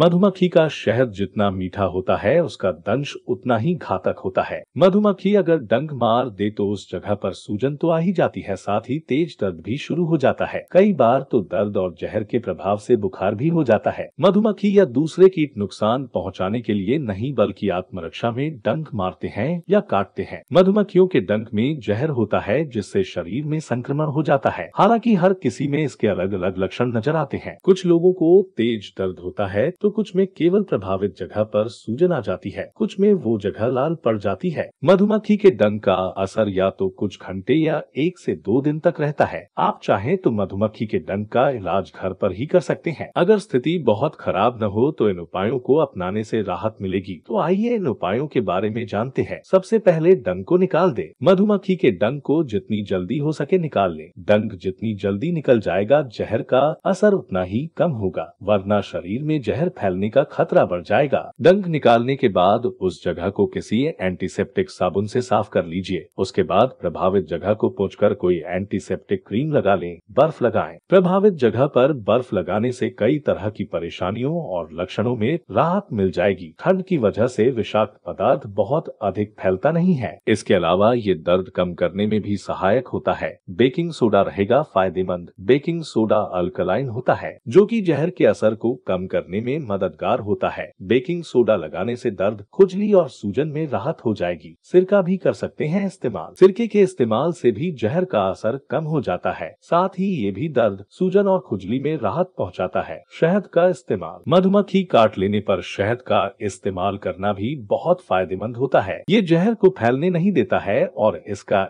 मधुमक्खी का शहद जितना मीठा होता है उसका दंश उतना ही घातक होता है मधुमक्खी अगर डंग मार दे तो उस जगह पर सूजन तो आ ही जाती है साथ ही तेज दर्द भी शुरू हो जाता है कई बार तो दर्द और जहर के प्रभाव से बुखार भी हो जाता है मधुमक्खी या दूसरे कीट नुकसान पहुंचाने के लिए नहीं बल्कि आत्मरक्षा में डंक मारते हैं या काटते हैं मधुमक्खियों के डंक में जहर होता है जिससे शरीर में संक्रमण हो जाता है हालांकि हर किसी में इसके अलग अलग लक्षण नजर आते हैं कुछ लोगों को तेज दर्द होता है तो तो कुछ में केवल प्रभावित जगह पर सूजन आ जाती है कुछ में वो जगह लाल पड़ जाती है मधुमक्खी के डंक का असर या तो कुछ घंटे या एक से दो दिन तक रहता है आप चाहें तो मधुमक्खी के डंक का इलाज घर पर ही कर सकते हैं अगर स्थिति बहुत खराब न हो तो इन उपायों को अपनाने से राहत मिलेगी तो आइए इन उपायों के बारे में जानते हैं सबसे पहले डंक को निकाल दे मधुमक्खी के डंक को जितनी जल्दी हो सके निकाल ले डंक जितनी जल्दी निकल जाएगा जहर का असर उतना ही कम होगा वरना शरीर में जहर फैलने का खतरा बढ़ जाएगा डंक निकालने के बाद उस जगह को किसी एंटीसेप्टिक साबुन से साफ कर लीजिए उसके बाद प्रभावित जगह को पहुँच कोई एंटीसेप्टिक क्रीम लगा लें बर्फ लगाए प्रभावित जगह पर बर्फ लगाने से कई तरह की परेशानियों और लक्षणों में राहत मिल जाएगी ठंड की वजह से विषाक्त पदार्थ बहुत अधिक फैलता नहीं है इसके अलावा ये दर्द कम करने में भी सहायक होता है बेकिंग सोडा रहेगा फायदेमंद बेकिंग सोडा अल्कलाइन होता है जो कि जहर के असर को कम करने में में मददगार होता है बेकिंग सोडा लगाने से दर्द खुजली और सूजन में राहत हो जाएगी सिरका भी कर सकते हैं इस्तेमाल सिरके के इस्तेमाल से भी जहर का असर कम हो जाता है साथ ही ये भी दर्द सूजन और खुजली में राहत पहुँचाता है शहद का इस्तेमाल मधुमक्खी काट लेने आरोप शहद का इस्तेमाल करना भी बहुत फायदेमंद होता है ये जहर को फैलने नहीं देता है और इसका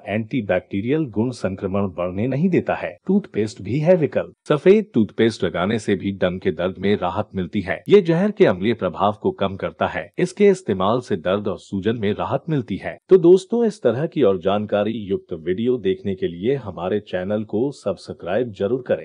बैक्टीरियल गुण संक्रमण बढ़ने नहीं देता है टूथपेस्ट भी है विकल्प सफेद टूथपेस्ट लगाने से भी डम के दर्द में राहत मिलती है ये जहर के अम्लीय प्रभाव को कम करता है इसके इस्तेमाल से दर्द और सूजन में राहत मिलती है तो दोस्तों इस तरह की और जानकारी युक्त वीडियो देखने के लिए हमारे चैनल को सब्सक्राइब जरूर करें